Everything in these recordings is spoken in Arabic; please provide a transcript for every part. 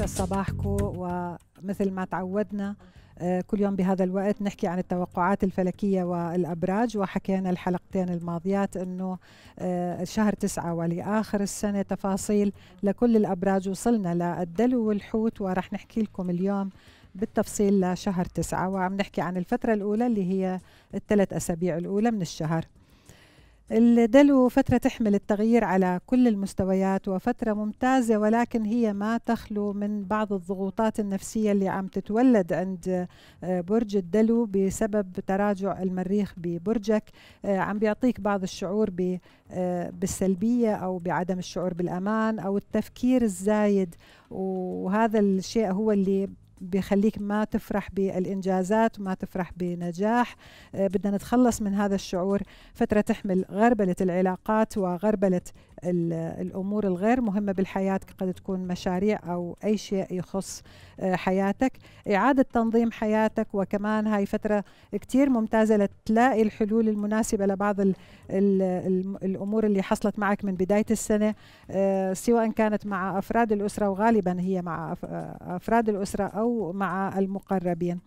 يسعد صباحكم ومثل ما تعودنا آه، كل يوم بهذا الوقت نحكي عن التوقعات الفلكية والأبراج وحكينا الحلقتين الماضيات أنه آه، شهر تسعة ولآخر السنة تفاصيل لكل الأبراج وصلنا للدلو والحوت ورح نحكي لكم اليوم بالتفصيل لشهر تسعة وعم نحكي عن الفترة الأولى اللي هي الثلاث أسابيع الأولى من الشهر الدلو فترة تحمل التغيير على كل المستويات وفترة ممتازة ولكن هي ما تخلو من بعض الضغوطات النفسية اللي عم تتولد عند آه، برج الدلو بسبب تراجع المريخ ببرجك آه، عم بيعطيك بعض الشعور آه، بالسلبية أو بعدم الشعور بالأمان أو التفكير الزايد وهذا الشيء هو اللي بخليك ما تفرح بالإنجازات وما تفرح بنجاح آه، بدنا نتخلص من هذا الشعور فترة تحمل غربلة العلاقات وغربلة الأمور الغير مهمة بالحياة قد تكون مشاريع أو أي شيء يخص آه، حياتك إعادة تنظيم حياتك وكمان هاي فترة كتير ممتازة لتلاقي الحلول المناسبة لبعض الـ الـ الـ الأمور اللي حصلت معك من بداية السنة آه، سواء كانت مع أفراد الأسرة وغالبا هي مع أفراد الأسرة أو أو مع المقربين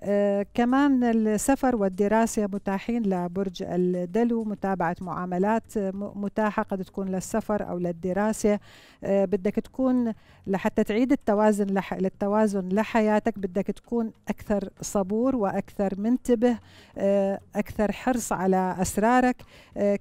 آه، كمان السفر والدراسة متاحين لبرج الدلو متابعة معاملات متاحة قد تكون للسفر أو للدراسة آه، بدك تكون لحتى تعيد التوازن لح للتوازن لحياتك بدك تكون أكثر صبور وأكثر منتبه آه، أكثر حرص على أسرارك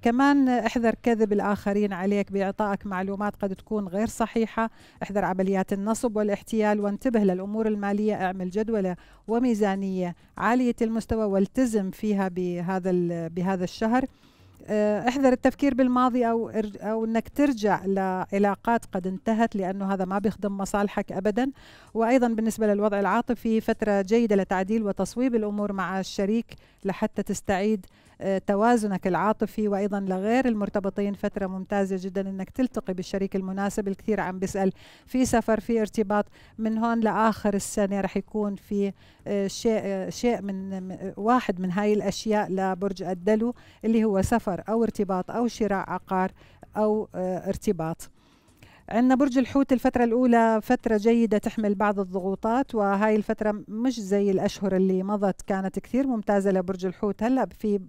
كمان احذر كذب الآخرين عليك بإعطائك معلومات قد تكون غير صحيحة احذر عمليات النصب والاحتيال وانتبه للأمور المالية اعمل جدولة وميزانية مهنية يعني عالية المستوى والتزم فيها بهذا بهذا الشهر آه، احذر التفكير بالماضي او او انك ترجع لعلاقات قد انتهت لانه هذا ما بيخدم مصالحك ابدا وايضا بالنسبه للوضع العاطفي فتره جيده لتعديل وتصويب الامور مع الشريك لحتى تستعيد آه، توازنك العاطفي وايضا لغير المرتبطين فتره ممتازه جدا انك تلتقي بالشريك المناسب الكثير عم بيسال في سفر في ارتباط من هون لاخر السنه رح يكون في آه، شيء آه، شيء من واحد من هاي الاشياء لبرج الدلو اللي هو سفر او ارتباط او شراء عقار او ارتباط عندنا برج الحوت الفترة الأولى فترة جيدة تحمل بعض الضغوطات وهاي الفترة مش زي الأشهر اللي مضت كانت كثير ممتازة لبرج الحوت هلا في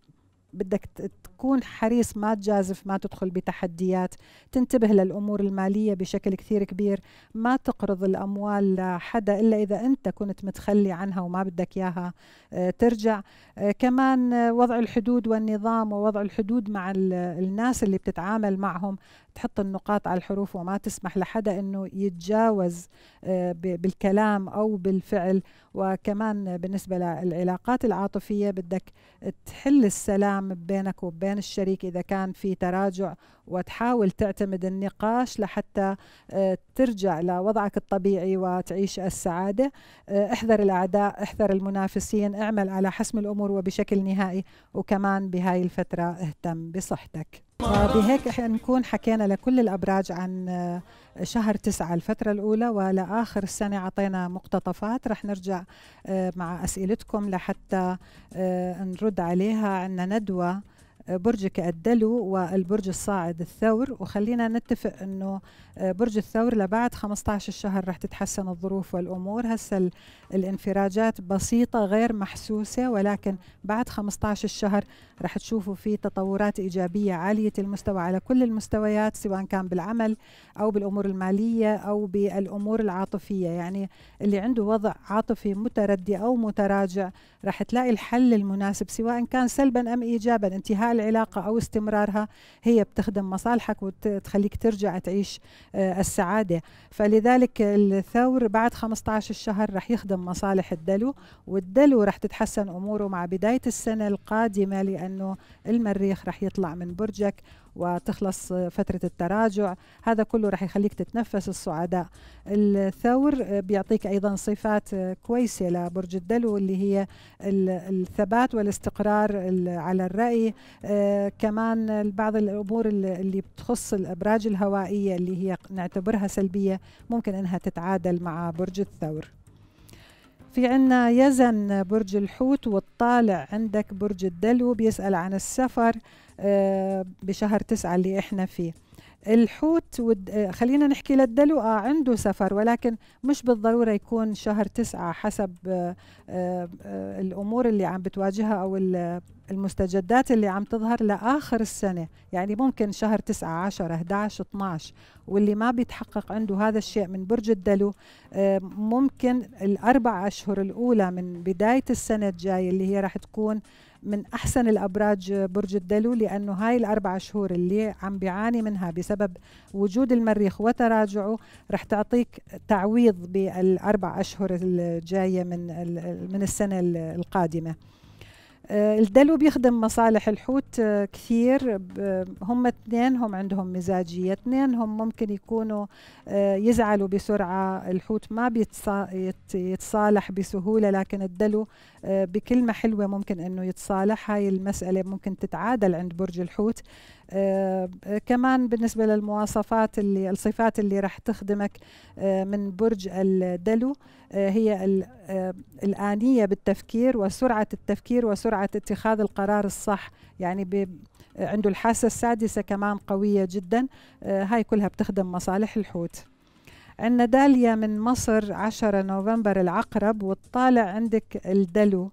بدك تكون حريص ما تجازف ما تدخل بتحديات تنتبه للأمور المالية بشكل كثير كبير ما تقرض الأموال لحدا إلا إذا أنت كنت متخلي عنها وما بدك إياها آه، ترجع آه، كمان آه، وضع الحدود والنظام ووضع الحدود مع الناس اللي بتتعامل معهم تحط النقاط على الحروف وما تسمح لحدا انه يتجاوز آه، بالكلام او بالفعل وكمان بالنسبه للعلاقات العاطفيه بدك تحل السلام بينك وبين الشريك اذا كان في تراجع وتحاول تعتمد النقاش لحتى آه، ترجع لوضعك الطبيعي وتعيش السعاده آه، احذر الاعداء احذر المنافسين اعمل على حسم الامور وبشكل نهائي وكمان بهاي الفتره اهتم بصحتك بهيك احنا نكون حكينا لكل الابراج عن آه، شهر تسعة الفترة الأولى ولآخر السنة عطينا مقتطفات رح نرجع آه، مع أسئلتكم لحتى آه، نرد عليها عندنا ندوة برجك الدلو والبرج الصاعد الثور وخلينا نتفق انه آه، برج الثور لبعد 15 شهر رح تتحسن الظروف والامور هسه الانفراجات بسيطة غير محسوسة ولكن بعد 15 شهر رح تشوفوا في تطورات ايجابية عالية المستوى على كل المستويات سواء كان بالعمل او بالامور المالية او بالامور العاطفية يعني اللي عنده وضع عاطفي متردي او متراجع رح تلاقي الحل المناسب سواء كان سلبا ام ايجابا انتهاء العلاقه او استمرارها هي بتخدم مصالحك وتخليك ترجع تعيش آه، السعاده فلذلك الثور بعد 15 الشهر رح يخدم مصالح الدلو والدلو رح تتحسن اموره مع بدايه السنه القادمه لانه المريخ رح يطلع من برجك وتخلص فترة التراجع هذا كله رح يخليك تتنفس الصعداء الثور بيعطيك أيضا صفات كويسة لبرج الدلو اللي هي الثبات والاستقرار على الرأي آه، كمان بعض الأمور اللي بتخص الأبراج الهوائية اللي هي نعتبرها سلبية ممكن أنها تتعادل مع برج الثور في عنا يزن برج الحوت والطالع عندك برج الدلو بيسأل عن السفر آه، بشهر تسعة اللي احنا فيه الحوت ود... آه، خلينا نحكي للدلو آه عنده سفر ولكن مش بالضرورة يكون شهر تسعة حسب آه آه, آه، الأمور اللي عم بتواجهها أو المستجدات اللي عم تظهر لآخر السنة يعني ممكن شهر تسعة عشر 11 12 واللي ما بيتحقق عنده هذا الشيء من برج الدلو آه ممكن الأربع أشهر الأولى من بداية السنة الجاية اللي هي راح تكون من احسن الابراج برج الدلو لانه هاي الاربع شهور اللي عم بيعاني منها بسبب وجود المريخ وتراجعه رح تعطيك تعويض بالاربع اشهر الجايه من من السنه القادمه آه، الدلو بيخدم مصالح الحوت آه، كثير هم اثنين هم عندهم مزاجية اثنين هم ممكن يكونوا آه، يزعلوا بسرعة الحوت ما بيتصالح بسهولة لكن الدلو بكلمة حلوة ممكن انه يتصالح هاي المسألة ممكن تتعادل عند برج الحوت آه، كمان بالنسبة للمواصفات اللي الصفات اللي راح تخدمك آه، من برج الدلو آه، هي الآنية بالتفكير وسرعة التفكير وسرعة اتخاذ القرار الصح يعني عنده الحاسة السادسة كمان قوية جدا هاي كلها بتخدم مصالح الحوت عندنا داليا من مصر 10 نوفمبر العقرب والطالع عندك الدلو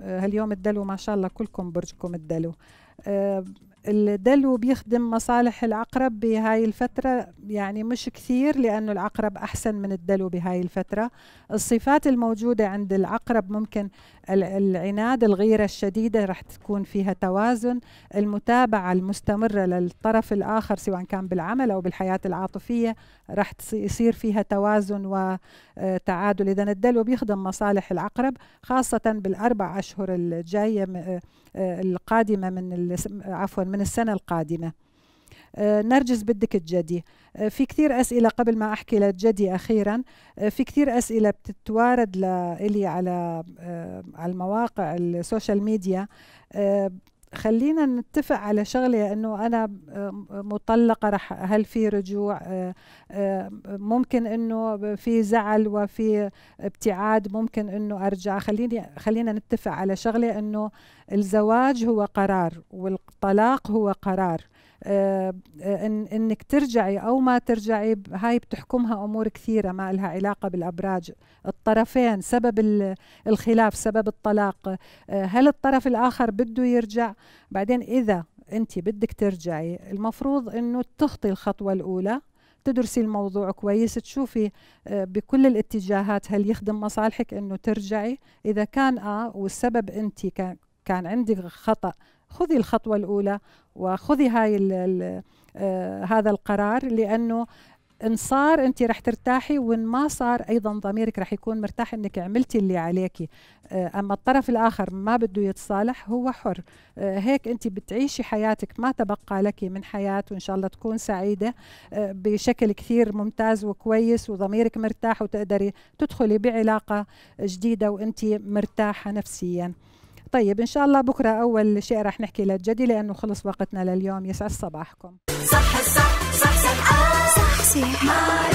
هاليوم الدلو ما شاء الله كلكم برجكم الدلو الدلو بيخدم مصالح العقرب بهاي الفترة يعني مش كثير لأنه العقرب أحسن من الدلو بهاي الفترة الصفات الموجودة عند العقرب ممكن العناد الغيرة الشديدة رح تكون فيها توازن المتابعة المستمرة للطرف الآخر سواء كان بالعمل أو بالحياة العاطفية رح يصير فيها توازن وتعادل إذا الدلو بيخدم مصالح العقرب خاصة بالأربع أشهر الجاية آه، القادمة من عفوا من السنة القادمة آه، نرجس بدك تجدي آه، في كثير أسئلة قبل ما أحكي للجدي أخيرا في كثير أسئلة بتتوارد لإلي على على المواقع السوشيال ميديا خلينا نتفق على شغله انه انا مطلقه رح هل في رجوع آه، آه، ممكن انه في زعل وفي ابتعاد ممكن انه ارجع خليني خلينا نتفق على شغله انه الزواج هو قرار والطلاق هو قرار آه، آه، إن انك ترجعي او ما ترجعي هاي بتحكمها امور كثيره ما لها علاقه بالابراج الطرفين سبب الخلاف سبب الطلاق آه، هل الطرف الاخر بده يرجع بعدين اذا انت بدك ترجعي المفروض انه تخطي الخطوه الاولى تدرسي الموضوع كويس تشوفي بكل الاتجاهات هل يخدم مصالحك انه ترجعي اذا كان اه والسبب انت كان كان عندك خطا خذي الخطوة الأولى وخذي هاي الـ الـ آه هذا القرار لأنه إن صار أنت رح ترتاحي وإن ما صار أيضا ضميرك رح يكون مرتاح أنك عملتي اللي عليكي آه أما الطرف الآخر ما بده يتصالح هو حر آه هيك أنت بتعيشي حياتك ما تبقى لك من حياة وإن شاء الله تكون سعيدة آه بشكل كثير ممتاز وكويس وضميرك مرتاح وتقدري تدخلي بعلاقة جديدة وأنت مرتاحة نفسياً طيب إن شاء الله بكرة أول شيء رح نحكي للجدي لأنه خلص وقتنا لليوم يسعد صباحكم صح صح صح صح, صح, صح, صح, صح, صح, صح, صح, صح